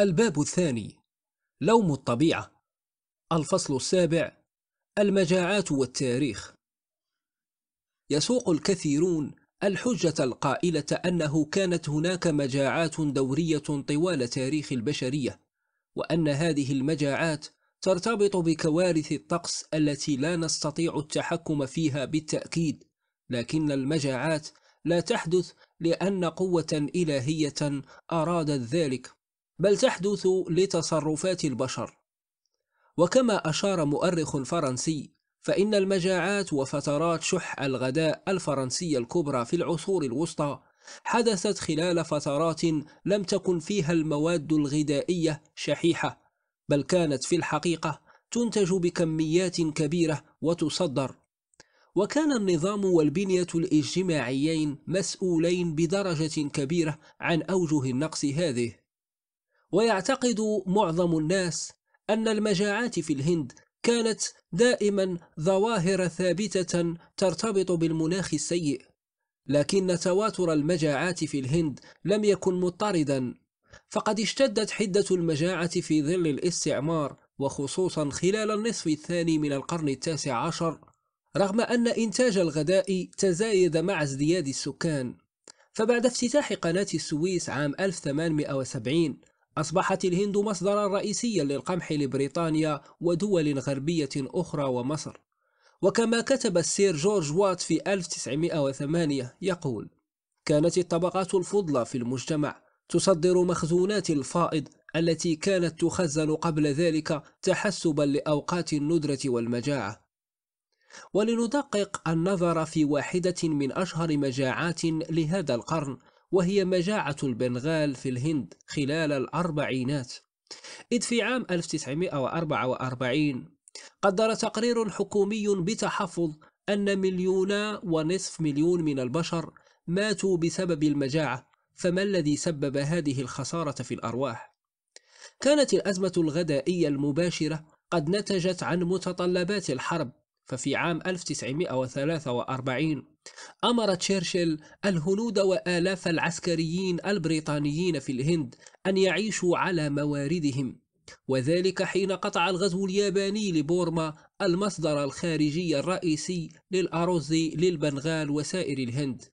الباب الثاني لوم الطبيعة الفصل السابع المجاعات والتاريخ يسوق الكثيرون الحجة القائلة أنه كانت هناك مجاعات دورية طوال تاريخ البشرية وأن هذه المجاعات ترتبط بكوارث الطقس التي لا نستطيع التحكم فيها بالتأكيد لكن المجاعات لا تحدث لأن قوة إلهية أرادت ذلك بل تحدث لتصرفات البشر وكما أشار مؤرخ فرنسي فإن المجاعات وفترات شح الغداء الفرنسية الكبرى في العصور الوسطى حدثت خلال فترات لم تكن فيها المواد الغذائية شحيحة بل كانت في الحقيقة تنتج بكميات كبيرة وتصدر وكان النظام والبنية الاجتماعيين مسؤولين بدرجة كبيرة عن أوجه النقص هذه ويعتقد معظم الناس أن المجاعات في الهند كانت دائما ظواهر ثابتة ترتبط بالمناخ السيء لكن تواتر المجاعات في الهند لم يكن مضطردا فقد اشتدت حدة المجاعة في ظل الاستعمار وخصوصا خلال النصف الثاني من القرن التاسع عشر رغم أن إنتاج الغذاء تزايد مع ازدياد السكان فبعد افتتاح قناة السويس عام 1870 أصبحت الهند مصدرا رئيسيا للقمح لبريطانيا ودول غربية أخرى ومصر وكما كتب السير جورج وات في 1908 يقول كانت الطبقات الفضلى في المجتمع تصدر مخزونات الفائض التي كانت تخزن قبل ذلك تحسبا لأوقات الندرة والمجاعة ولندقق النظر في واحدة من أشهر مجاعات لهذا القرن وهي مجاعة البنغال في الهند خلال الأربعينات إذ في عام 1944 قدر تقرير حكومي بتحفظ أن مليون ونصف مليون من البشر ماتوا بسبب المجاعة فما الذي سبب هذه الخسارة في الأرواح؟ كانت الأزمة الغذائية المباشرة قد نتجت عن متطلبات الحرب ففي عام 1943 أمر تشرشل الهنود وآلاف العسكريين البريطانيين في الهند أن يعيشوا على مواردهم وذلك حين قطع الغزو الياباني لبورما المصدر الخارجي الرئيسي للأرز للبنغال وسائر الهند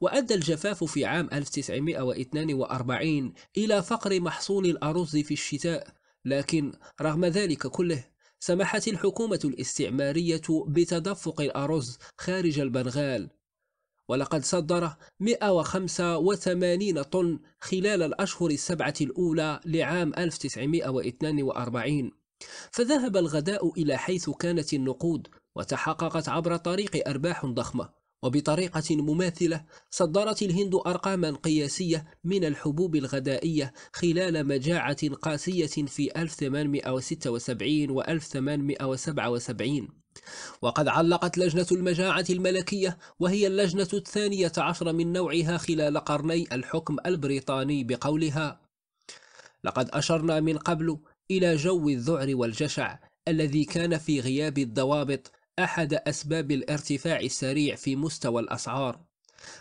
وأدى الجفاف في عام 1942 إلى فقر محصول الأرز في الشتاء لكن رغم ذلك كله سمحت الحكومة الاستعمارية بتدفق الأرز خارج البنغال ولقد صدر 185 طن خلال الأشهر السبعة الأولى لعام 1942 فذهب الغداء إلى حيث كانت النقود وتحققت عبر الطريق أرباح ضخمة وبطريقة مماثلة صدرت الهند أرقاما قياسية من الحبوب الغذائية خلال مجاعة قاسية في 1876 و 1877 وقد علقت لجنة المجاعة الملكية وهي اللجنة الثانية عشر من نوعها خلال قرني الحكم البريطاني بقولها لقد أشرنا من قبل إلى جو الذعر والجشع الذي كان في غياب الضوابط أحد أسباب الارتفاع السريع في مستوى الأسعار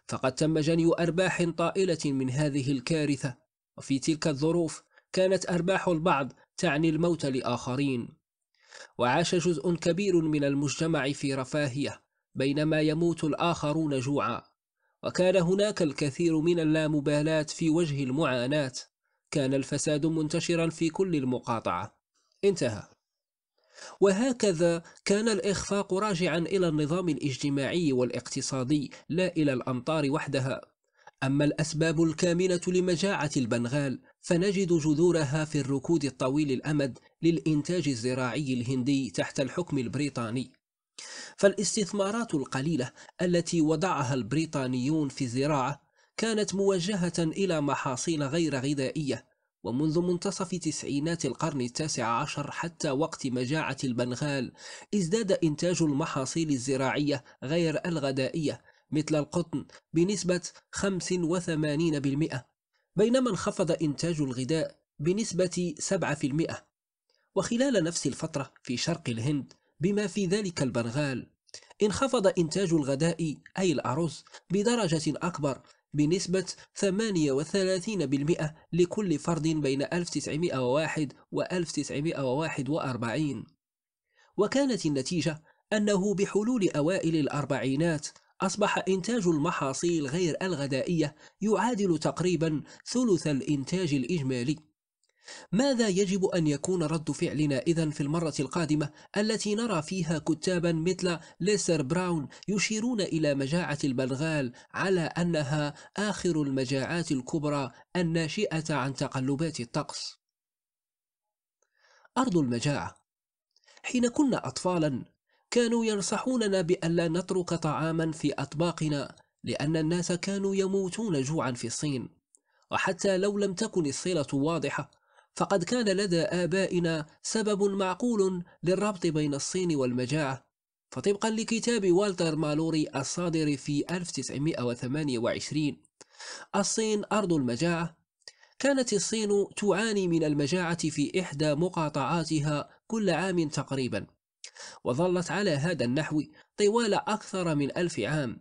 فقد تم جني أرباح طائلة من هذه الكارثة وفي تلك الظروف كانت أرباح البعض تعني الموت لآخرين وعاش جزء كبير من المجتمع في رفاهية بينما يموت الآخرون جوعا وكان هناك الكثير من اللامبالاة في وجه المعاناة كان الفساد منتشرا في كل المقاطعة انتهى وهكذا كان الإخفاق راجعا إلى النظام الاجتماعي والاقتصادي لا إلى الأمطار وحدها أما الأسباب الكامنة لمجاعة البنغال فنجد جذورها في الركود الطويل الأمد للإنتاج الزراعي الهندي تحت الحكم البريطاني فالاستثمارات القليلة التي وضعها البريطانيون في الزراعة كانت موجهة إلى محاصيل غير غذائية ومنذ منتصف تسعينات القرن التاسع عشر حتى وقت مجاعة البنغال ازداد إنتاج المحاصيل الزراعية غير الغذائية مثل القطن بنسبة 85% بينما انخفض إنتاج الغذاء بنسبة 7% وخلال نفس الفترة في شرق الهند بما في ذلك البنغال انخفض إنتاج الغذاء أي الأرز بدرجة أكبر بنسبة 38% لكل فرد بين 1901 و 1941 وكانت النتيجة أنه بحلول أوائل الأربعينات أصبح إنتاج المحاصيل غير الغذائية يعادل تقريبا ثلث الإنتاج الإجمالي ماذا يجب أن يكون رد فعلنا إذا في المرة القادمة التي نرى فيها كتابا مثل ليسر براون يشيرون إلى مجاعة البلغال على أنها آخر المجاعات الكبرى الناشئة عن تقلبات الطقس أرض المجاعة حين كنا أطفالا كانوا ينصحوننا بألا نترك طعاما في أطباقنا لأن الناس كانوا يموتون جوعا في الصين وحتى لو لم تكن الصلة واضحة فقد كان لدى آبائنا سبب معقول للربط بين الصين والمجاعة فطبقا لكتاب والتر مالوري الصادر في 1928 الصين أرض المجاعة كانت الصين تعاني من المجاعة في إحدى مقاطعاتها كل عام تقريبا وظلت على هذا النحو طوال أكثر من ألف عام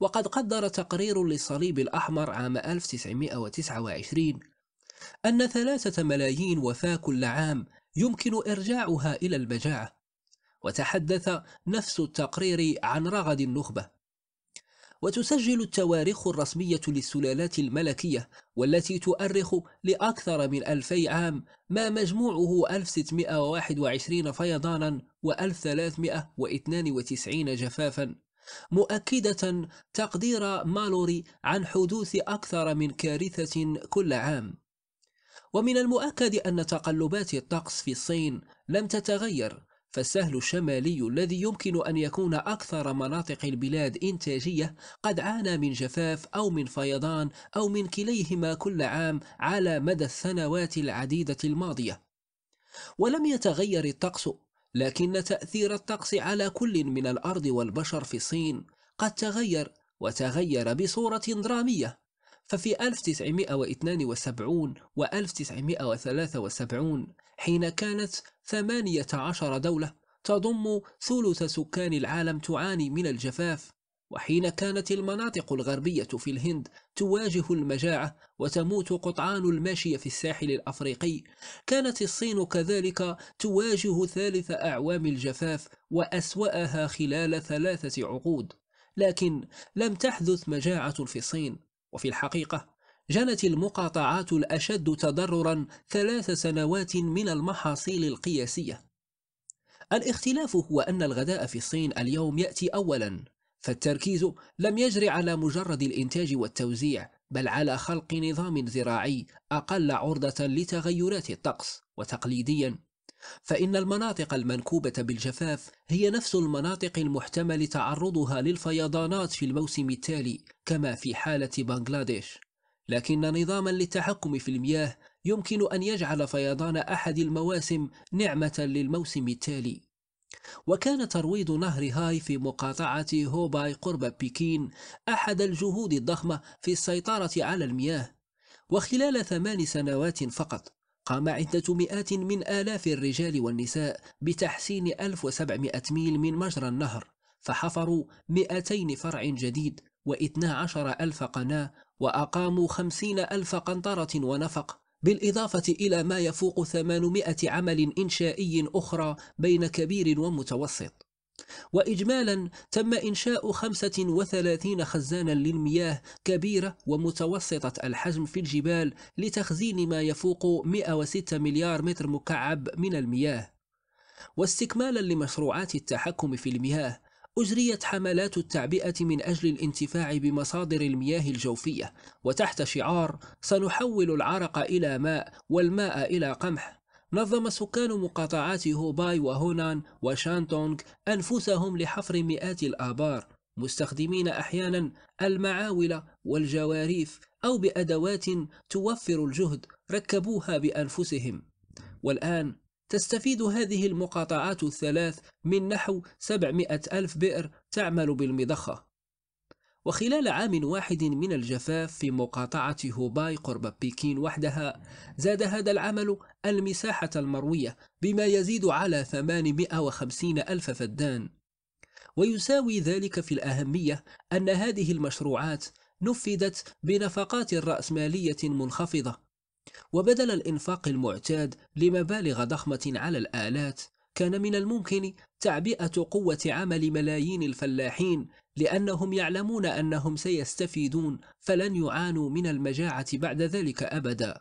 وقد قدر تقرير للصليب الأحمر عام 1929 أن ثلاثة ملايين وفاة كل عام يمكن إرجاعها إلى المجاعة وتحدث نفس التقرير عن رغد النخبة وتسجل التواريخ الرسمية للسلالات الملكية والتي تؤرخ لأكثر من ألفي عام ما مجموعه 1621 فيضانا و1392 جفافا مؤكدة تقدير مالوري عن حدوث أكثر من كارثة كل عام ومن المؤكد أن تقلبات الطقس في الصين لم تتغير فالسهل الشمالي الذي يمكن أن يكون أكثر مناطق البلاد إنتاجية قد عانى من جفاف أو من فيضان أو من كليهما كل عام على مدى السنوات العديدة الماضية ولم يتغير الطقس لكن تأثير الطقس على كل من الأرض والبشر في الصين قد تغير وتغير بصورة درامية ففي 1972 و 1973 حين كانت 18 دولة تضم ثلث سكان العالم تعاني من الجفاف وحين كانت المناطق الغربية في الهند تواجه المجاعة وتموت قطعان الماشية في الساحل الأفريقي كانت الصين كذلك تواجه ثالث أعوام الجفاف وأسوأها خلال ثلاثة عقود لكن لم تحدث مجاعة في الصين وفي الحقيقة جنت المقاطعات الأشد تضررا ثلاث سنوات من المحاصيل القياسية الاختلاف هو أن الغذاء في الصين اليوم يأتي أولا فالتركيز لم يجري على مجرد الإنتاج والتوزيع بل على خلق نظام زراعي أقل عرضة لتغيرات الطقس وتقليديا فإن المناطق المنكوبة بالجفاف هي نفس المناطق المحتمل تعرضها للفيضانات في الموسم التالي كما في حالة بنغلاديش لكن نظاما للتحكم في المياه يمكن أن يجعل فيضان أحد المواسم نعمة للموسم التالي وكان ترويض نهر هاي في مقاطعة هوباي قرب بكين أحد الجهود الضخمة في السيطرة على المياه وخلال ثمان سنوات فقط قام عدة مئات من آلاف الرجال والنساء بتحسين 1700 ميل من مجرى النهر فحفروا 200 فرع جديد و12 ألف قناة وأقاموا 50 ألف قنطرة ونفق بالإضافة إلى ما يفوق 800 عمل إنشائي أخرى بين كبير ومتوسط وإجمالا تم إنشاء 35 خزانا للمياه كبيرة ومتوسطة الحجم في الجبال لتخزين ما يفوق 106 مليار متر مكعب من المياه واستكمالا لمشروعات التحكم في المياه أجريت حملات التعبئة من أجل الانتفاع بمصادر المياه الجوفية وتحت شعار سنحول العرق إلى ماء والماء إلى قمح نظم سكان مقاطعات هوباي وهونان وشانتونغ أنفسهم لحفر مئات الآبار مستخدمين أحيانا المعاول والجواريف أو بأدوات توفر الجهد ركبوها بأنفسهم والآن تستفيد هذه المقاطعات الثلاث من نحو 700 ألف بئر تعمل بالمضخة وخلال عام واحد من الجفاف في مقاطعة هوباي قرب بكين وحدها زاد هذا العمل المساحة المروية بما يزيد على 850 ألف فدان ويساوي ذلك في الأهمية أن هذه المشروعات نفذت بنفقات رأسمالية منخفضة وبدل الإنفاق المعتاد لمبالغ ضخمة على الآلات كان من الممكن تعبئة قوة عمل ملايين الفلاحين لأنهم يعلمون أنهم سيستفيدون فلن يعانوا من المجاعة بعد ذلك أبدا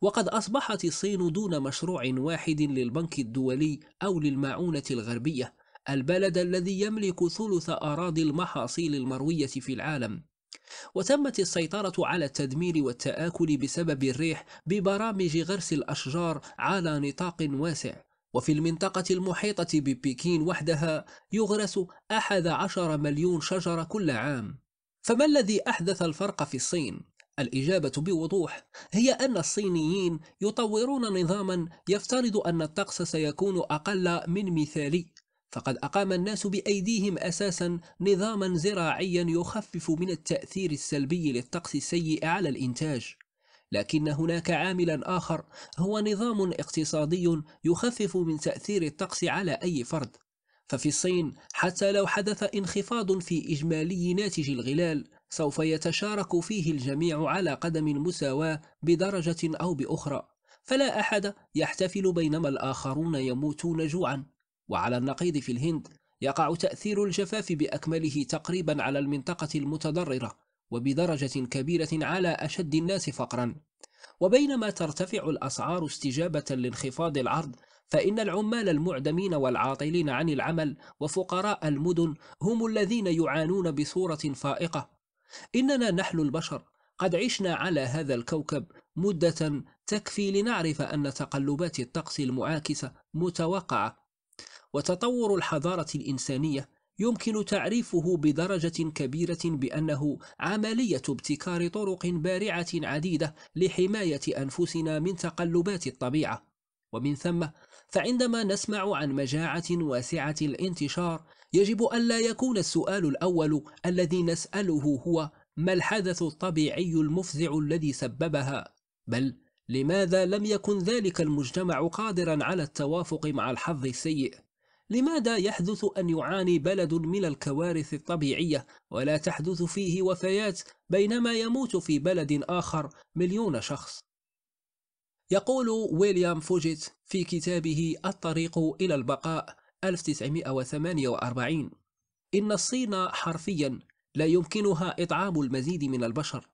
وقد أصبحت الصين دون مشروع واحد للبنك الدولي أو للمعونة الغربية البلد الذي يملك ثلث أراضي المحاصيل المروية في العالم وتمت السيطرة على التدمير والتآكل بسبب الريح ببرامج غرس الأشجار على نطاق واسع وفي المنطقة المحيطة ببكين وحدها يغرس أحد عشر مليون شجرة كل عام فما الذي أحدث الفرق في الصين؟ الإجابة بوضوح هي أن الصينيين يطورون نظاما يفترض أن الطقس سيكون أقل من مثالي فقد أقام الناس بأيديهم أساسا نظاما زراعيا يخفف من التأثير السلبي للطقس السيء على الإنتاج لكن هناك عاملا آخر هو نظام اقتصادي يخفف من تأثير الطقس على أي فرد ففي الصين حتى لو حدث انخفاض في إجمالي ناتج الغلال سوف يتشارك فيه الجميع على قدم المساواة بدرجة أو بأخرى فلا أحد يحتفل بينما الآخرون يموتون جوعا وعلى النقيض في الهند يقع تأثير الجفاف بأكمله تقريبا على المنطقة المتضررة وبدرجة كبيرة على أشد الناس فقرا وبينما ترتفع الأسعار استجابة لانخفاض العرض فإن العمال المعدمين والعاطلين عن العمل وفقراء المدن هم الذين يعانون بصورة فائقة إننا نحن البشر قد عشنا على هذا الكوكب مدة تكفي لنعرف أن تقلبات الطقس المعاكسة متوقعة وتطور الحضارة الإنسانية يمكن تعريفه بدرجة كبيرة بأنه عملية ابتكار طرق بارعة عديدة لحماية أنفسنا من تقلبات الطبيعة ومن ثم فعندما نسمع عن مجاعة واسعة الانتشار يجب أن لا يكون السؤال الأول الذي نسأله هو ما الحدث الطبيعي المفزع الذي سببها بل لماذا لم يكن ذلك المجتمع قادرا على التوافق مع الحظ السيء لماذا يحدث أن يعاني بلد من الكوارث الطبيعية ولا تحدث فيه وفيات بينما يموت في بلد آخر مليون شخص؟ يقول ويليام فوجيت في كتابه الطريق إلى البقاء 1948 إن الصين حرفيا لا يمكنها إطعام المزيد من البشر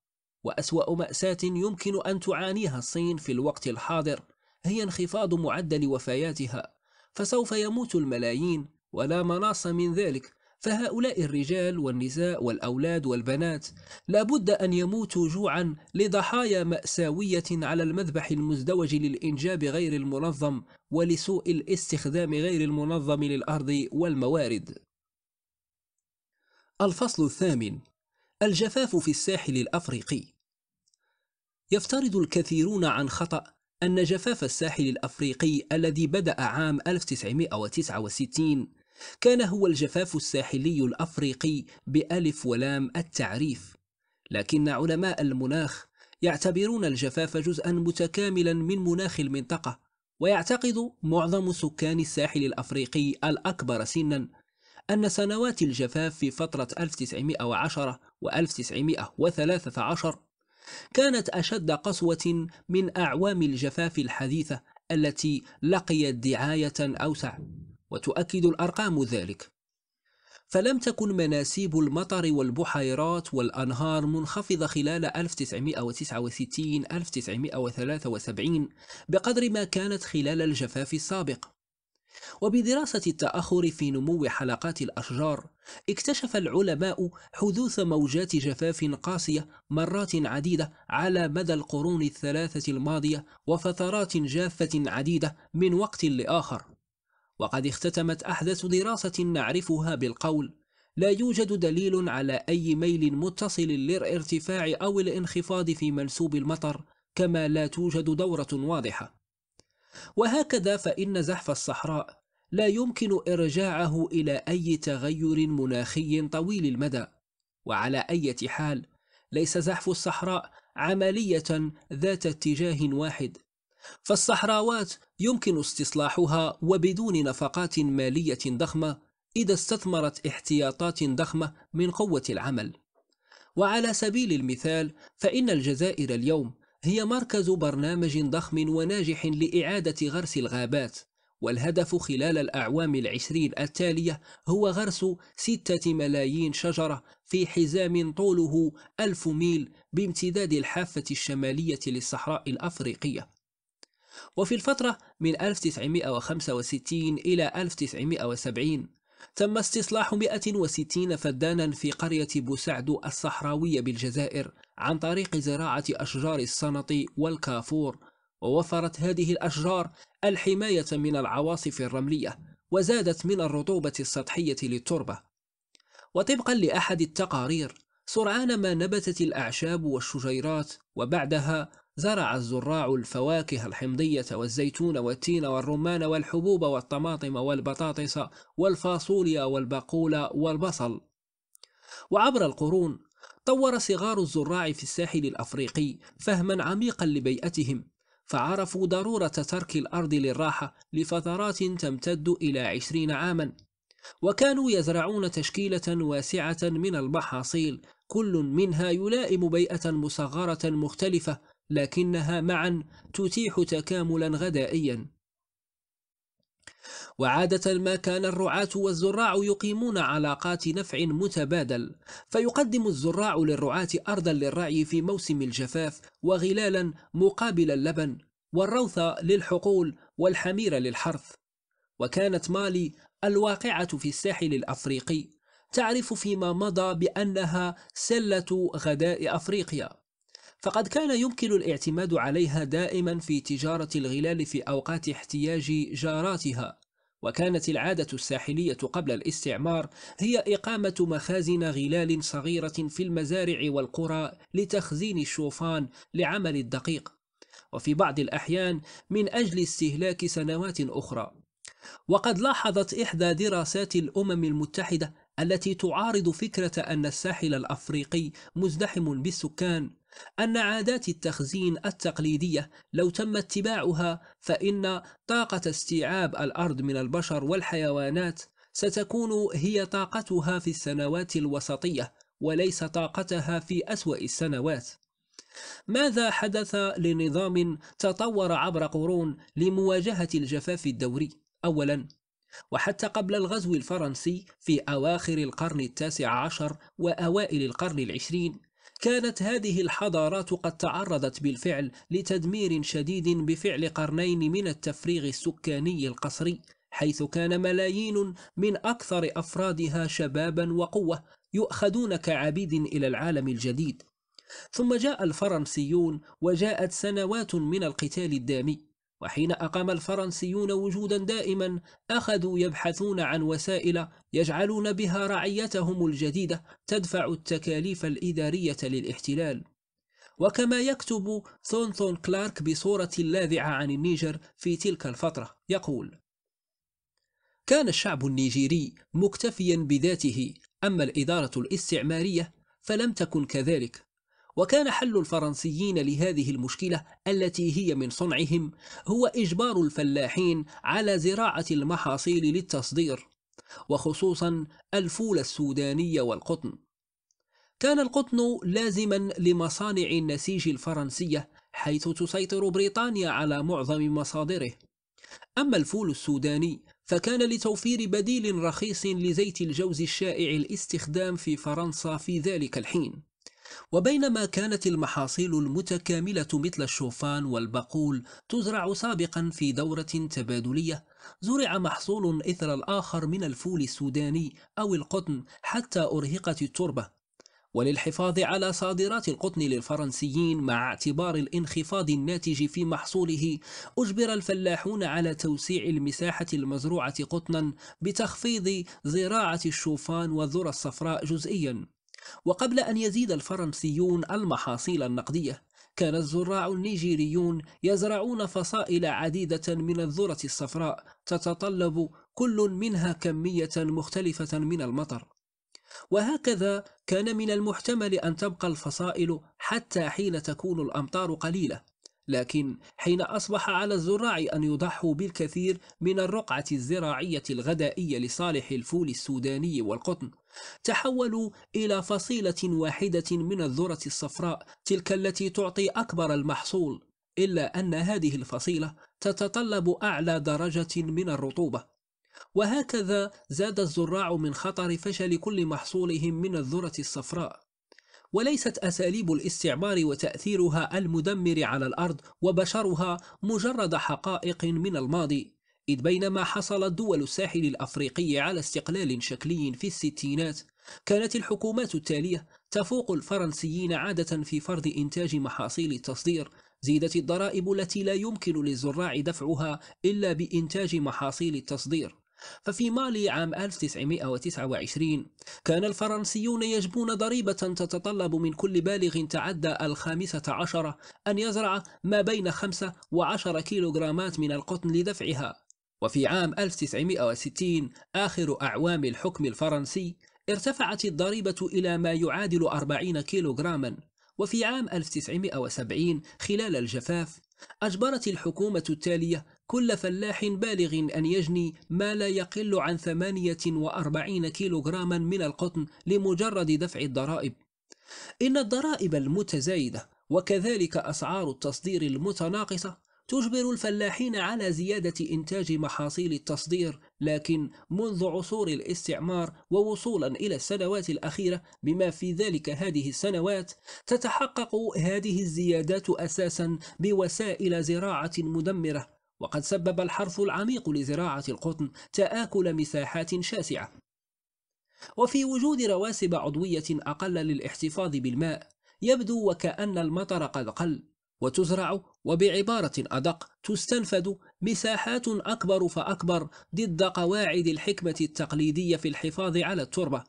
وأسوأ مأساة يمكن أن تعانيها الصين في الوقت الحاضر هي انخفاض معدل وفياتها فسوف يموت الملايين ولا مناص من ذلك فهؤلاء الرجال والنساء والأولاد والبنات لابد أن يموتوا جوعا لضحايا مأساوية على المذبح المزدوج للإنجاب غير المنظم ولسوء الاستخدام غير المنظم للأرض والموارد الفصل الثامن الجفاف في الساحل الأفريقي يفترض الكثيرون عن خطأ أن جفاف الساحل الأفريقي الذي بدأ عام 1969 كان هو الجفاف الساحلي الأفريقي بألف ولام التعريف لكن علماء المناخ يعتبرون الجفاف جزءا متكاملا من مناخ المنطقة ويعتقد معظم سكان الساحل الأفريقي الأكبر سنا أن سنوات الجفاف في فترة 1910 و 1913 كانت أشد قسوة من أعوام الجفاف الحديثة التي لقيت دعاية أوسع وتؤكد الأرقام ذلك فلم تكن مناسيب المطر والبحيرات والأنهار منخفضة خلال 1969-1973 بقدر ما كانت خلال الجفاف السابق وبدراسة التأخر في نمو حلقات الأشجار اكتشف العلماء حدوث موجات جفاف قاسية مرات عديدة على مدى القرون الثلاثة الماضية وفترات جافة عديدة من وقت لآخر وقد اختتمت أحدث دراسة نعرفها بالقول لا يوجد دليل على أي ميل متصل للارتفاع أو الانخفاض في منسوب المطر كما لا توجد دورة واضحة وهكذا فإن زحف الصحراء لا يمكن إرجاعه إلى أي تغير مناخي طويل المدى وعلى أي حال ليس زحف الصحراء عملية ذات اتجاه واحد فالصحراوات يمكن استصلاحها وبدون نفقات مالية ضخمة إذا استثمرت احتياطات ضخمة من قوة العمل وعلى سبيل المثال فإن الجزائر اليوم هي مركز برنامج ضخم وناجح لإعادة غرس الغابات والهدف خلال الأعوام العشرين التالية هو غرس ستة ملايين شجرة في حزام طوله ألف ميل بامتداد الحافة الشمالية للصحراء الأفريقية وفي الفترة من 1965 إلى 1970 تم استصلاح 160 فدانا في قرية بوسعد الصحراوية بالجزائر عن طريق زراعة أشجار السنط والكافور ووفرت هذه الأشجار الحماية من العواصف الرملية وزادت من الرطوبة السطحية للتربة وطبقا لأحد التقارير سرعان ما نبتت الأعشاب والشجيرات وبعدها زرع الزراع الفواكه الحمضية والزيتون والتين والرمان والحبوب والطماطم والبطاطس والفاصوليا والبقول والبصل وعبر القرون طور صغار الزراع في الساحل الأفريقي فهما عميقا لبيئتهم فعرفوا ضرورة ترك الأرض للراحة لفترات تمتد إلى عشرين عاما وكانوا يزرعون تشكيلة واسعة من المحاصيل كل منها يلائم بيئة مصغرة مختلفة لكنها معا تتيح تكاملا غذائيا وعادة ما كان الرعاة والزراع يقيمون علاقات نفع متبادل فيقدم الزراع للرعاة أرضا للرعي في موسم الجفاف وغلالا مقابل اللبن والروث للحقول والحمير للحرث وكانت مالي الواقعة في الساحل الأفريقي تعرف فيما مضى بأنها سلة غداء أفريقيا فقد كان يمكن الاعتماد عليها دائما في تجارة الغلال في أوقات احتياج جاراتها وكانت العادة الساحلية قبل الاستعمار هي إقامة مخازن غلال صغيرة في المزارع والقرى لتخزين الشوفان لعمل الدقيق وفي بعض الأحيان من أجل استهلاك سنوات أخرى وقد لاحظت إحدى دراسات الأمم المتحدة التي تعارض فكرة أن الساحل الأفريقي مزدحم بالسكان أن عادات التخزين التقليدية لو تم اتباعها فإن طاقة استيعاب الأرض من البشر والحيوانات ستكون هي طاقتها في السنوات الوسطية وليس طاقتها في أسوأ السنوات ماذا حدث لنظام تطور عبر قرون لمواجهة الجفاف الدوري؟ أولاً وحتى قبل الغزو الفرنسي في أواخر القرن التاسع عشر وأوائل القرن العشرين كانت هذه الحضارات قد تعرضت بالفعل لتدمير شديد بفعل قرنين من التفريغ السكاني القصري حيث كان ملايين من أكثر أفرادها شبابا وقوة يؤخذون كعبيد إلى العالم الجديد ثم جاء الفرنسيون وجاءت سنوات من القتال الدامي وحين أقام الفرنسيون وجودا دائما أخذوا يبحثون عن وسائل يجعلون بها رعيتهم الجديدة تدفع التكاليف الإدارية للاحتلال وكما يكتب ثونثون كلارك بصورة لاذعة عن النيجر في تلك الفترة يقول كان الشعب النيجيري مكتفيا بذاته أما الإدارة الاستعمارية فلم تكن كذلك وكان حل الفرنسيين لهذه المشكلة التي هي من صنعهم هو إجبار الفلاحين على زراعة المحاصيل للتصدير وخصوصا الفول السوداني والقطن كان القطن لازما لمصانع النسيج الفرنسية حيث تسيطر بريطانيا على معظم مصادره أما الفول السوداني فكان لتوفير بديل رخيص لزيت الجوز الشائع الاستخدام في فرنسا في ذلك الحين وبينما كانت المحاصيل المتكاملة مثل الشوفان والبقول تزرع سابقا في دورة تبادلية زرع محصول إثر الآخر من الفول السوداني أو القطن حتى أرهقت التربة وللحفاظ على صادرات القطن للفرنسيين مع اعتبار الانخفاض الناتج في محصوله أجبر الفلاحون على توسيع المساحة المزروعة قطنا بتخفيض زراعة الشوفان والذرة الصفراء جزئيا وقبل أن يزيد الفرنسيون المحاصيل النقدية كان الزراع النيجيريون يزرعون فصائل عديدة من الذرة الصفراء تتطلب كل منها كمية مختلفة من المطر وهكذا كان من المحتمل أن تبقى الفصائل حتى حين تكون الأمطار قليلة لكن حين أصبح على الزراع أن يضحوا بالكثير من الرقعة الزراعية الغذائية لصالح الفول السوداني والقطن تحولوا إلى فصيلة واحدة من الذرة الصفراء تلك التي تعطي أكبر المحصول إلا أن هذه الفصيلة تتطلب أعلى درجة من الرطوبة وهكذا زاد الزراع من خطر فشل كل محصولهم من الذرة الصفراء وليست أساليب الاستعمار وتأثيرها المدمر على الأرض وبشرها مجرد حقائق من الماضي إذ بينما حصلت دول الساحل الأفريقي على استقلال شكلي في الستينات كانت الحكومات التالية تفوق الفرنسيين عادة في فرض إنتاج محاصيل التصدير زيدت الضرائب التي لا يمكن للزراع دفعها إلا بإنتاج محاصيل التصدير ففي مالي عام 1929 كان الفرنسيون يجبون ضريبة تتطلب من كل بالغ تعدى الخامسة عشرة أن يزرع ما بين 5 و10 كيلوغرامات من القطن لدفعها وفي عام 1960 آخر أعوام الحكم الفرنسي ارتفعت الضريبة إلى ما يعادل 40 كيلوغراما وفي عام 1970 خلال الجفاف أجبرت الحكومة التالية كل فلاح بالغ أن يجني ما لا يقل عن 48 كيلوغراما من القطن لمجرد دفع الضرائب إن الضرائب المتزايدة وكذلك أسعار التصدير المتناقصة تجبر الفلاحين على زيادة إنتاج محاصيل التصدير لكن منذ عصور الاستعمار ووصولا إلى السنوات الأخيرة بما في ذلك هذه السنوات تتحقق هذه الزيادات أساسا بوسائل زراعة مدمرة وقد سبب الحرث العميق لزراعة القطن تآكل مساحات شاسعة وفي وجود رواسب عضوية أقل للاحتفاظ بالماء يبدو وكأن المطر قد قل وتزرع وبعبارة أدق تستنفد مساحات أكبر فأكبر ضد قواعد الحكمة التقليدية في الحفاظ على التربة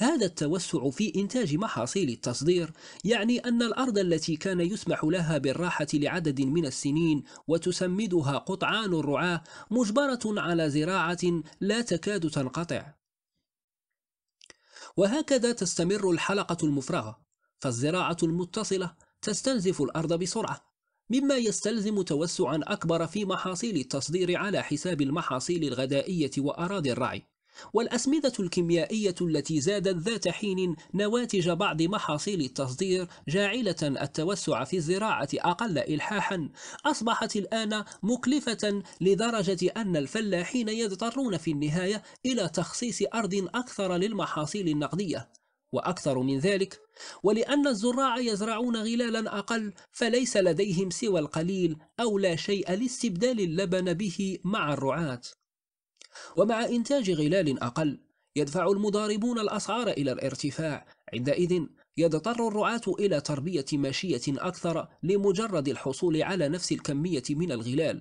هذا التوسع في إنتاج محاصيل التصدير يعني أن الأرض التي كان يسمح لها بالراحة لعدد من السنين وتسمدها قطعان الرعاة مجبرة على زراعة لا تكاد تنقطع وهكذا تستمر الحلقة المفرغة فالزراعة المتصلة تستنزف الأرض بسرعة مما يستلزم توسعا أكبر في محاصيل التصدير على حساب المحاصيل الغذائية وأراضي الرعي والأسمدة الكيميائية التي زادت ذات حين نواتج بعض محاصيل التصدير جاعلة التوسع في الزراعة أقل إلحاحا أصبحت الآن مكلفة لدرجة أن الفلاحين يضطرون في النهاية إلى تخصيص أرض أكثر للمحاصيل النقدية وأكثر من ذلك ولأن الزراع يزرعون غلالا أقل فليس لديهم سوى القليل أو لا شيء لاستبدال اللبن به مع الرعاة ومع إنتاج غلال أقل يدفع المضاربون الأسعار إلى الارتفاع عندئذ يضطر الرعاة إلى تربية ماشية أكثر لمجرد الحصول على نفس الكمية من الغلال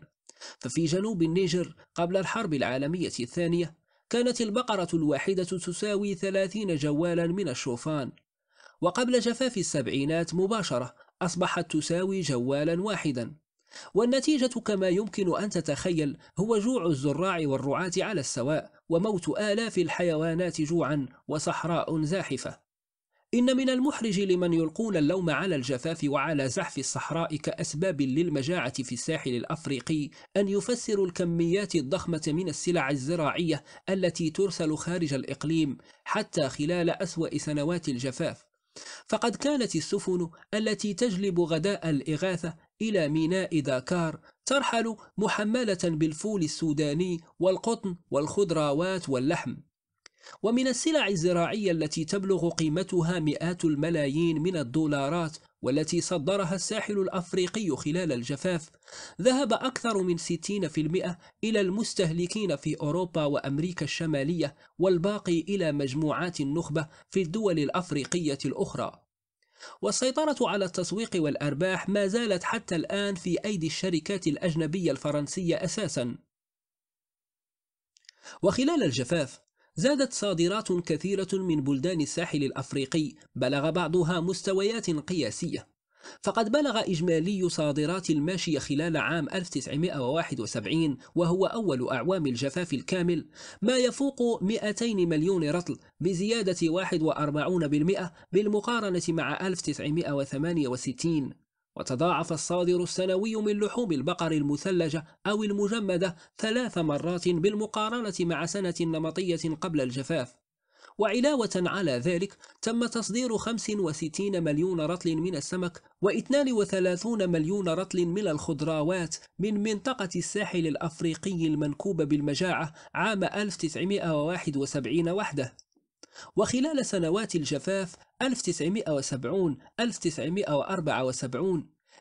ففي جنوب النيجر قبل الحرب العالمية الثانية كانت البقرة الواحدة تساوي ثلاثين جوالا من الشوفان وقبل جفاف السبعينات مباشرة أصبحت تساوي جوالا واحدا والنتيجة كما يمكن أن تتخيل هو جوع الزراع والرعاة على السواء وموت آلاف الحيوانات جوعا وصحراء زاحفة إن من المحرج لمن يلقون اللوم على الجفاف وعلى زحف الصحراء كأسباب للمجاعة في الساحل الأفريقي أن يفسروا الكميات الضخمة من السلع الزراعية التي ترسل خارج الإقليم حتى خلال أسوأ سنوات الجفاف فقد كانت السفن التي تجلب غداء الإغاثة إلى ميناء داكار ترحل محملة بالفول السوداني والقطن والخضروات واللحم ومن السلع الزراعية التي تبلغ قيمتها مئات الملايين من الدولارات والتي صدرها الساحل الأفريقي خلال الجفاف ذهب أكثر من 60% إلى المستهلكين في أوروبا وأمريكا الشمالية والباقي إلى مجموعات النخبة في الدول الأفريقية الأخرى والسيطرة على التسويق والأرباح ما زالت حتى الآن في أيدي الشركات الأجنبية الفرنسية أساساً وخلال الجفاف زادت صادرات كثيرة من بلدان الساحل الأفريقي بلغ بعضها مستويات قياسية فقد بلغ إجمالي صادرات الماشية خلال عام 1971 وهو أول أعوام الجفاف الكامل ما يفوق 200 مليون رطل بزيادة 41% بالمقارنة مع 1968 وتضاعف الصادر السنوي من لحوم البقر المثلجة أو المجمدة ثلاث مرات بالمقارنة مع سنة نمطية قبل الجفاف وعلاوة على ذلك تم تصدير 65 مليون رطل من السمك و32 مليون رطل من الخضراوات من منطقة الساحل الأفريقي المنكوبة بالمجاعة عام 1971 وحده وخلال سنوات الجفاف 1970-1974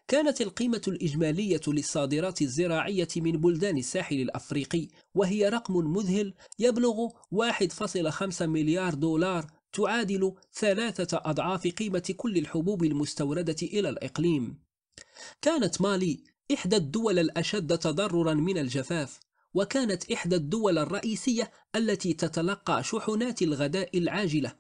كانت القيمة الإجمالية للصادرات الزراعية من بلدان الساحل الأفريقي وهي رقم مذهل يبلغ 1.5 مليار دولار تعادل ثلاثة أضعاف قيمة كل الحبوب المستوردة إلى الإقليم كانت مالي إحدى الدول الأشد تضررا من الجفاف وكانت إحدى الدول الرئيسية التي تتلقى شحنات الغداء العاجلة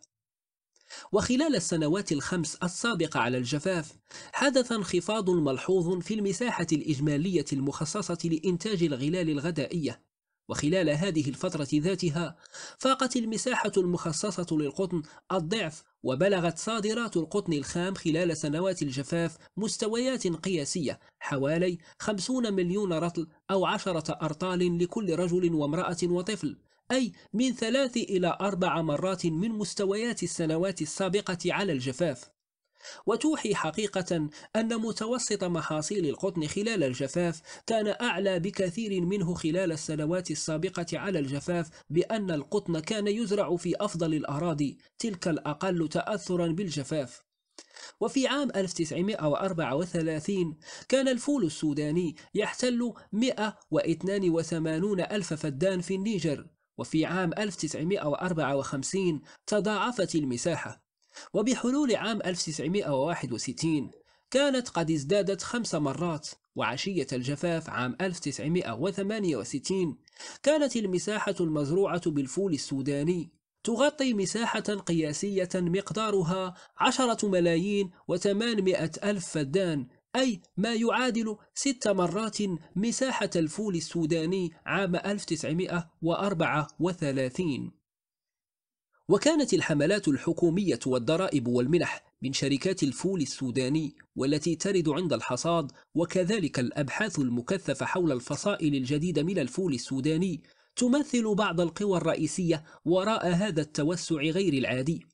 وخلال السنوات الخمس السابقة على الجفاف حدث انخفاض ملحوظ في المساحة الإجمالية المخصصة لإنتاج الغلال الغذائية وخلال هذه الفترة ذاتها فاقت المساحة المخصصة للقطن الضعف وبلغت صادرات القطن الخام خلال سنوات الجفاف مستويات قياسية حوالي 50 مليون رطل أو 10 أرطال لكل رجل وامرأة وطفل أي من ثلاث إلى أربع مرات من مستويات السنوات السابقة على الجفاف وتوحي حقيقة أن متوسط محاصيل القطن خلال الجفاف كان أعلى بكثير منه خلال السنوات السابقة على الجفاف بأن القطن كان يزرع في أفضل الأراضي تلك الأقل تأثرا بالجفاف وفي عام 1934 كان الفول السوداني يحتل 182 ألف فدان في النيجر وفي عام 1954 تضاعفت المساحة وبحلول عام 1961 كانت قد ازدادت خمس مرات وعشية الجفاف عام 1968 كانت المساحة المزروعة بالفول السوداني تغطي مساحة قياسية مقدارها عشرة ملايين وثمانمائة ألف فدان أي ما يعادل ست مرات مساحة الفول السوداني عام 1934 وكانت الحملات الحكومية والضرائب والمنح من شركات الفول السوداني والتي ترد عند الحصاد وكذلك الأبحاث المكثفة حول الفصائل الجديدة من الفول السوداني تمثل بعض القوى الرئيسية وراء هذا التوسع غير العادي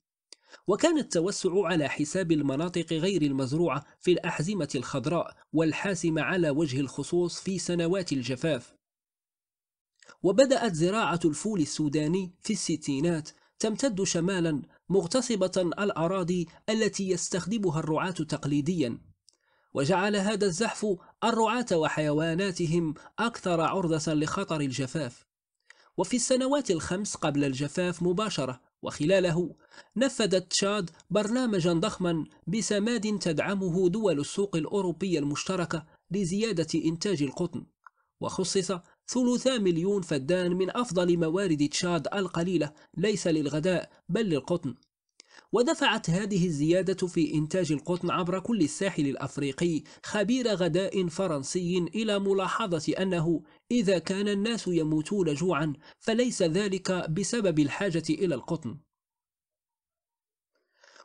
وكان التوسع على حساب المناطق غير المزروعة في الأحزمة الخضراء والحاسمة على وجه الخصوص في سنوات الجفاف وبدأت زراعة الفول السوداني في الستينات تمتد شمالا مغتصبة الأراضي التي يستخدمها الرعاة تقليديا وجعل هذا الزحف الرعاة وحيواناتهم أكثر عرضة لخطر الجفاف وفي السنوات الخمس قبل الجفاف مباشرة وخلاله نفذت تشاد برنامجا ضخما بسماد تدعمه دول السوق الأوروبية المشتركة لزيادة إنتاج القطن وخصص ثلثا مليون فدان من أفضل موارد تشاد القليلة ليس للغداء بل للقطن ودفعت هذه الزيادة في إنتاج القطن عبر كل الساحل الأفريقي خبير غداء فرنسي إلى ملاحظة أنه إذا كان الناس يموتون جوعا فليس ذلك بسبب الحاجة إلى القطن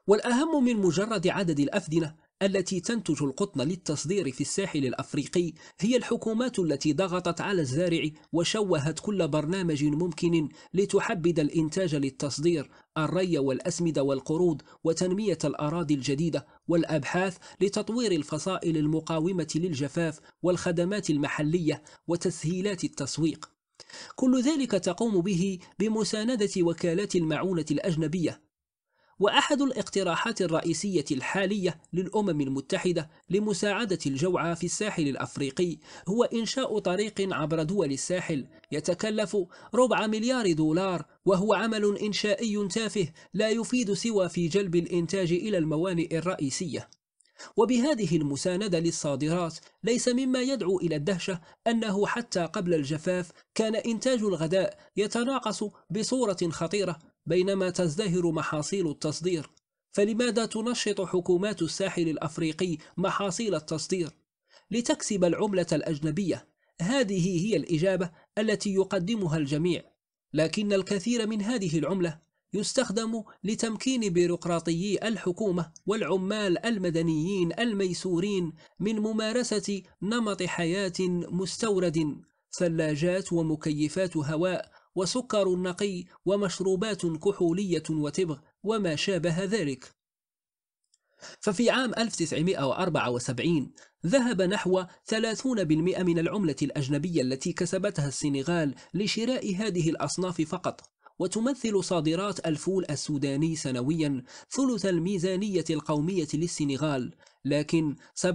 والأهم من مجرد عدد الأفدنة التي تنتج القطن للتصدير في الساحل الأفريقي هي الحكومات التي ضغطت على الزارع وشوهت كل برنامج ممكن لتحبد الإنتاج للتصدير الري والأسمدة والقروض وتنمية الأراضي الجديدة والأبحاث لتطوير الفصائل المقاومة للجفاف والخدمات المحلية وتسهيلات التسويق كل ذلك تقوم به بمساندة وكالات المعونة الأجنبية وأحد الاقتراحات الرئيسية الحالية للأمم المتحدة لمساعدة الجوعى في الساحل الأفريقي هو إنشاء طريق عبر دول الساحل يتكلف ربع مليار دولار وهو عمل إنشائي تافه لا يفيد سوى في جلب الإنتاج إلى الموانئ الرئيسية وبهذه المساندة للصادرات ليس مما يدعو إلى الدهشة أنه حتى قبل الجفاف كان إنتاج الغداء يتناقص بصورة خطيرة بينما تزدهر محاصيل التصدير فلماذا تنشط حكومات الساحل الأفريقي محاصيل التصدير؟ لتكسب العملة الأجنبية هذه هي الإجابة التي يقدمها الجميع لكن الكثير من هذه العملة يستخدم لتمكين بيروقراطيي الحكومة والعمال المدنيين الميسورين من ممارسة نمط حياة مستورد ثلاجات ومكيفات هواء وسكر نقي ومشروبات كحولية وتبغ وما شابه ذلك ففي عام 1974 ذهب نحو 30% من العملة الأجنبية التي كسبتها السنغال لشراء هذه الأصناف فقط وتمثل صادرات الفول السوداني سنويا ثلث الميزانية القومية للسنغال لكن 47.2%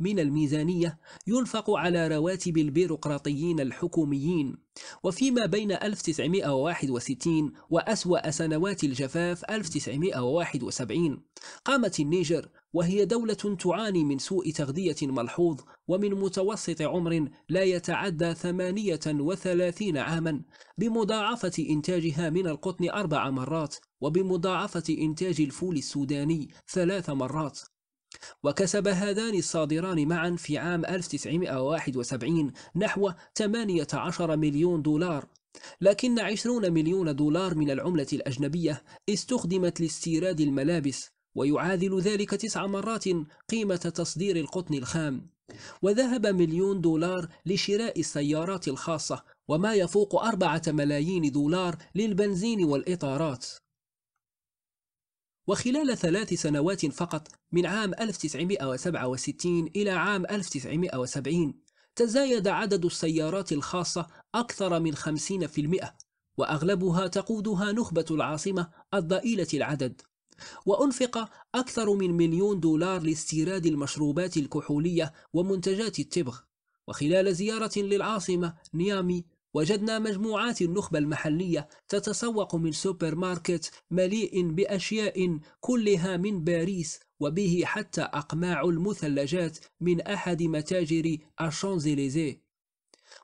من الميزانية ينفق على رواتب البيروقراطيين الحكوميين وفيما بين 1961 وأسوأ سنوات الجفاف 1971 قامت النيجر وهي دولة تعاني من سوء تغذية ملحوظ ومن متوسط عمر لا يتعدى 38 عاما بمضاعفة إنتاجها من القطن أربع مرات وبمضاعفة إنتاج الفول السوداني ثلاث مرات وكسب هذان الصادران معا في عام 1971 نحو 18 مليون دولار لكن 20 مليون دولار من العملة الأجنبية استخدمت لاستيراد الملابس ويعادل ذلك تسع مرات قيمة تصدير القطن الخام وذهب مليون دولار لشراء السيارات الخاصة وما يفوق أربعة ملايين دولار للبنزين والإطارات وخلال ثلاث سنوات فقط من عام 1967 إلى عام 1970 تزايد عدد السيارات الخاصة أكثر من 50% وأغلبها تقودها نخبة العاصمة الضئيلة العدد وأنفق أكثر من مليون دولار لاستيراد المشروبات الكحولية ومنتجات التبغ وخلال زيارة للعاصمة نيامي وجدنا مجموعات النخبة المحلية تتسوق من سوبر ماركت مليء بأشياء كلها من باريس وبه حتى أقماع المثلجات من أحد متاجر الشانزليزيه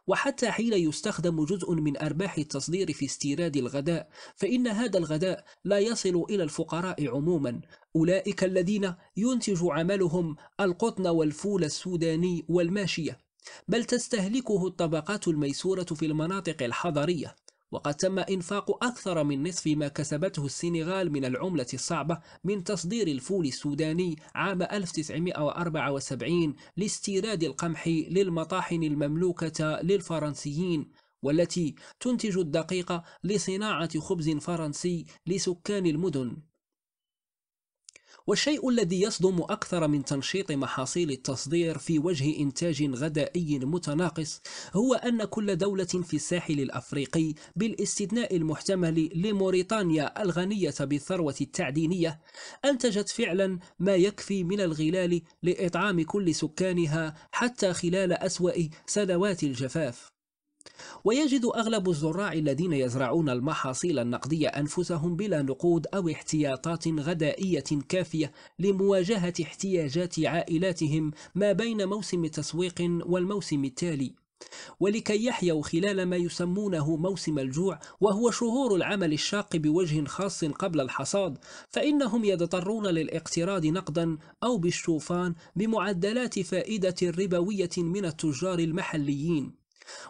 وحتى حين يستخدم جزء من أرباح التصدير في استيراد الغداء فإن هذا الغداء لا يصل إلى الفقراء عموما أولئك الذين ينتج عملهم القطن والفول السوداني والماشية بل تستهلكه الطبقات الميسورة في المناطق الحضرية وقد تم إنفاق أكثر من نصف ما كسبته السنغال من العملة الصعبة من تصدير الفول السوداني عام 1974 لاستيراد القمح للمطاحن المملوكة للفرنسيين والتي تنتج الدقيق لصناعة خبز فرنسي لسكان المدن والشيء الذي يصدم أكثر من تنشيط محاصيل التصدير في وجه إنتاج غذائي متناقص هو أن كل دولة في الساحل الأفريقي بالاستثناء المحتمل لموريتانيا الغنية بالثروة التعدينية أنتجت فعلا ما يكفي من الغلال لإطعام كل سكانها حتى خلال أسوأ سنوات الجفاف ويجد أغلب الزراع الذين يزرعون المحاصيل النقدية أنفسهم بلا نقود أو احتياطات غذائية كافية لمواجهة احتياجات عائلاتهم ما بين موسم تسويق والموسم التالي ولكي يحيوا خلال ما يسمونه موسم الجوع وهو شهور العمل الشاق بوجه خاص قبل الحصاد فإنهم يضطرون للاقتراض نقدا أو بالشوفان بمعدلات فائدة ربوية من التجار المحليين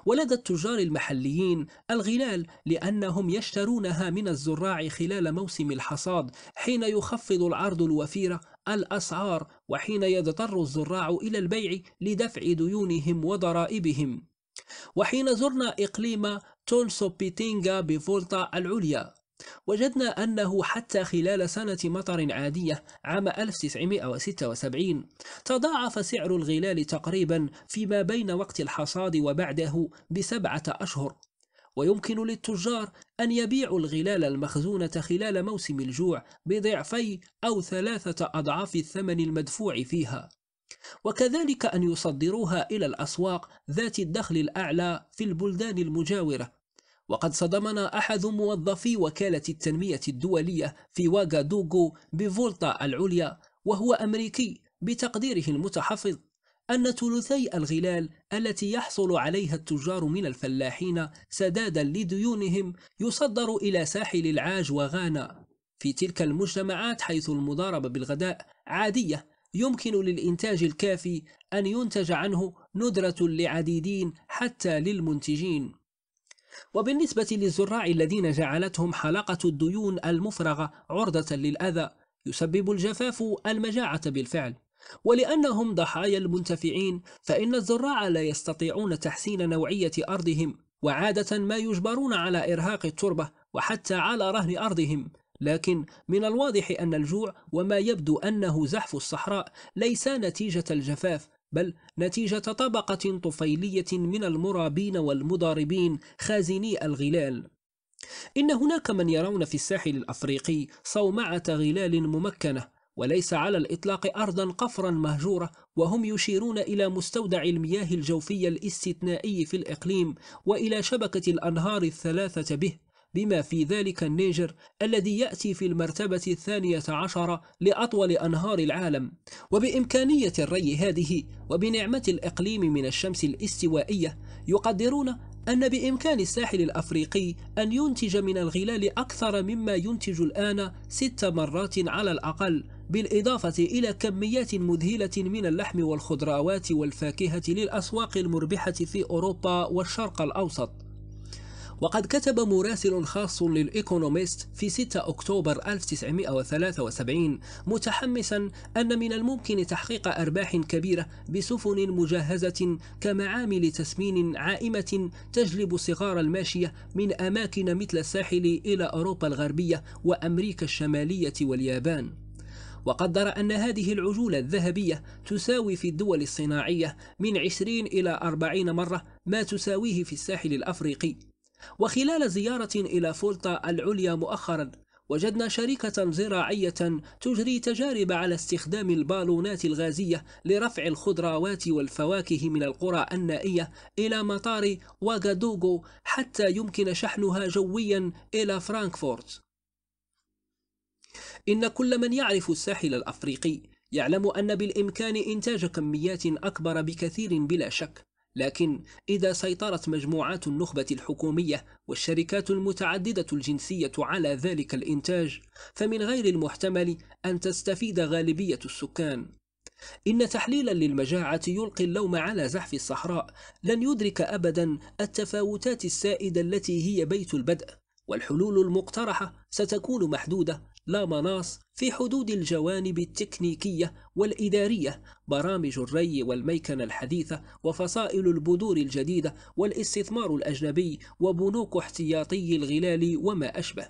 ولدى التجار المحليين الغلال لأنهم يشترونها من الزراع خلال موسم الحصاد حين يخفض العرض الوفير الأسعار وحين يضطر الزراع إلى البيع لدفع ديونهم وضرائبهم وحين زرنا إقليم بيتينغا بفولتا العليا وجدنا أنه حتى خلال سنة مطر عادية عام 1976 تضاعف سعر الغلال تقريبا فيما بين وقت الحصاد وبعده بسبعة أشهر ويمكن للتجار أن يبيعوا الغلال المخزونة خلال موسم الجوع بضعفي أو ثلاثة أضعاف الثمن المدفوع فيها وكذلك أن يصدروها إلى الأسواق ذات الدخل الأعلى في البلدان المجاورة وقد صدمنا أحد موظفي وكالة التنمية الدولية في واغادوغو بفولتا العليا وهو أمريكي بتقديره المتحفظ أن ثلثي الغلال التي يحصل عليها التجار من الفلاحين سدادا لديونهم يصدر إلى ساحل العاج وغانا في تلك المجتمعات حيث المضاربة بالغداء عادية يمكن للإنتاج الكافي أن ينتج عنه ندرة لعديدين حتى للمنتجين وبالنسبة للزراع الذين جعلتهم حلقة الديون المفرغة عرضة للأذى يسبب الجفاف المجاعة بالفعل ولأنهم ضحايا المنتفعين فإن الزراع لا يستطيعون تحسين نوعية أرضهم وعادة ما يجبرون على إرهاق التربة وحتى على رهن أرضهم لكن من الواضح أن الجوع وما يبدو أنه زحف الصحراء ليس نتيجة الجفاف بل نتيجة طبقة طفيلية من المرابين والمضاربين خازني الغلال إن هناك من يرون في الساحل الأفريقي صومعة غلال ممكنة وليس على الإطلاق أرضا قفرا مهجورة وهم يشيرون إلى مستودع المياه الجوفية الاستثنائي في الإقليم وإلى شبكة الأنهار الثلاثة به بما في ذلك النيجر الذي يأتي في المرتبة الثانية عشرة لأطول أنهار العالم وبإمكانية الري هذه وبنعمة الإقليم من الشمس الاستوائية يقدرون أن بإمكان الساحل الأفريقي أن ينتج من الغلال أكثر مما ينتج الآن ست مرات على الأقل بالإضافة إلى كميات مذهلة من اللحم والخضروات والفاكهة للأسواق المربحة في أوروبا والشرق الأوسط وقد كتب مراسل خاص للإيكونوميست في 6 أكتوبر 1973 متحمسا أن من الممكن تحقيق أرباح كبيرة بسفن مجهزة كمعامل تسمين عائمة تجلب صغار الماشية من أماكن مثل الساحل إلى أوروبا الغربية وأمريكا الشمالية واليابان وقدر أن هذه العجولة الذهبية تساوي في الدول الصناعية من 20 إلى 40 مرة ما تساويه في الساحل الأفريقي وخلال زيارة إلى فولتا العليا مؤخرا وجدنا شركة زراعية تجري تجارب على استخدام البالونات الغازية لرفع الخضروات والفواكه من القرى النائية إلى مطار واغادوغو حتى يمكن شحنها جويا إلى فرانكفورت إن كل من يعرف الساحل الأفريقي يعلم أن بالإمكان إنتاج كميات أكبر بكثير بلا شك لكن إذا سيطرت مجموعات النخبة الحكومية والشركات المتعددة الجنسية على ذلك الإنتاج، فمن غير المحتمل أن تستفيد غالبية السكان. إن تحليلا للمجاعة يلقي اللوم على زحف الصحراء لن يدرك أبدا التفاوتات السائدة التي هي بيت البدء، والحلول المقترحة ستكون محدودة لا مناص في حدود الجوانب التكنيكية والإدارية برامج الري والميكنة الحديثة وفصائل البذور الجديدة والاستثمار الأجنبي وبنوك احتياطي الغلال وما أشبه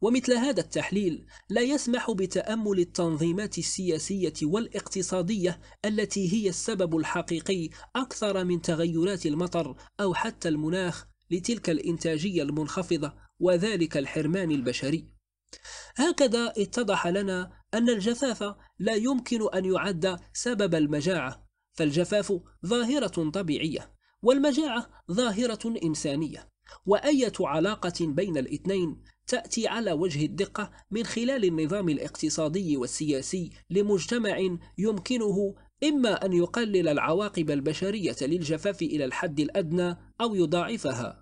ومثل هذا التحليل لا يسمح بتأمل التنظيمات السياسية والاقتصادية التي هي السبب الحقيقي أكثر من تغيرات المطر أو حتى المناخ لتلك الإنتاجية المنخفضة وذلك الحرمان البشري هكذا اتضح لنا أن الجفاف لا يمكن أن يعد سبب المجاعة فالجفاف ظاهرة طبيعية والمجاعة ظاهرة إنسانية وأية علاقة بين الاثنين تأتي على وجه الدقة من خلال النظام الاقتصادي والسياسي لمجتمع يمكنه إما أن يقلل العواقب البشرية للجفاف إلى الحد الأدنى أو يضاعفها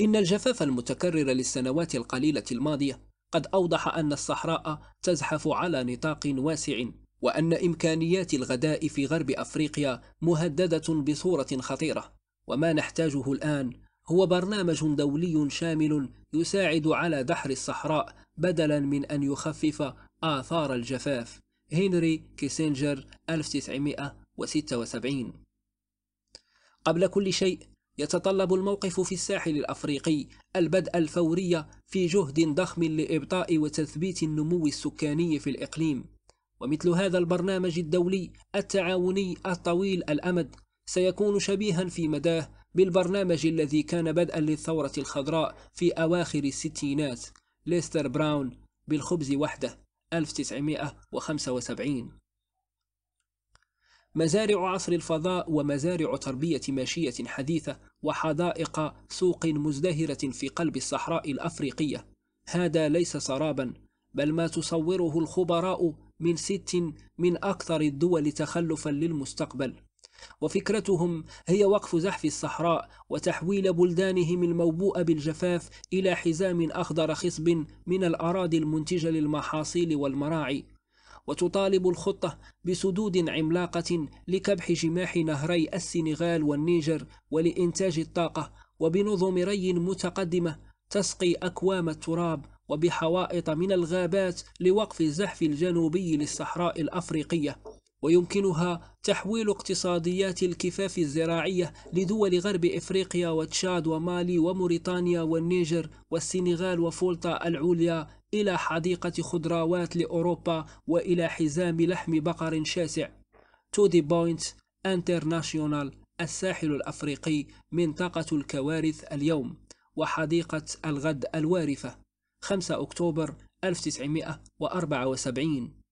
إن الجفاف المتكرر للسنوات القليلة الماضية قد أوضح أن الصحراء تزحف على نطاق واسع وأن إمكانيات الغذاء في غرب أفريقيا مهددة بصورة خطيرة وما نحتاجه الآن هو برنامج دولي شامل يساعد على دحر الصحراء بدلا من أن يخفف آثار الجفاف هنري كيسنجر 1976 قبل كل شيء يتطلب الموقف في الساحل الأفريقي البدء الفوري في جهد ضخم لإبطاء وتثبيت النمو السكاني في الإقليم ومثل هذا البرنامج الدولي التعاوني الطويل الأمد سيكون شبيها في مداه بالبرنامج الذي كان بدءا للثورة الخضراء في أواخر الستينات ليستر براون بالخبز وحده 1975 مزارع عصر الفضاء ومزارع تربية ماشية حديثة وحدائق سوق مزدهرة في قلب الصحراء الأفريقية هذا ليس سرابا بل ما تصوره الخبراء من ست من أكثر الدول تخلفا للمستقبل وفكرتهم هي وقف زحف الصحراء وتحويل بلدانهم الموبوء بالجفاف إلى حزام أخضر خصب من الأراضي المنتجة للمحاصيل والمراعي وتطالب الخطة بسدود عملاقة لكبح جماح نهري السنغال والنيجر ولإنتاج الطاقة وبنظم ري متقدمة تسقي أكوام التراب وبحوائط من الغابات لوقف الزحف الجنوبي للصحراء الأفريقية ويمكنها تحويل اقتصاديات الكفاف الزراعية لدول غرب إفريقيا وتشاد ومالي وموريتانيا والنيجر والسنغال وفولطا العليا إلى حديقة خضروات لأوروبا وإلى حزام لحم بقر شاسع To the Point International الساحل الأفريقي منطقة الكوارث اليوم وحديقة الغد الوارفة 5 أكتوبر 1974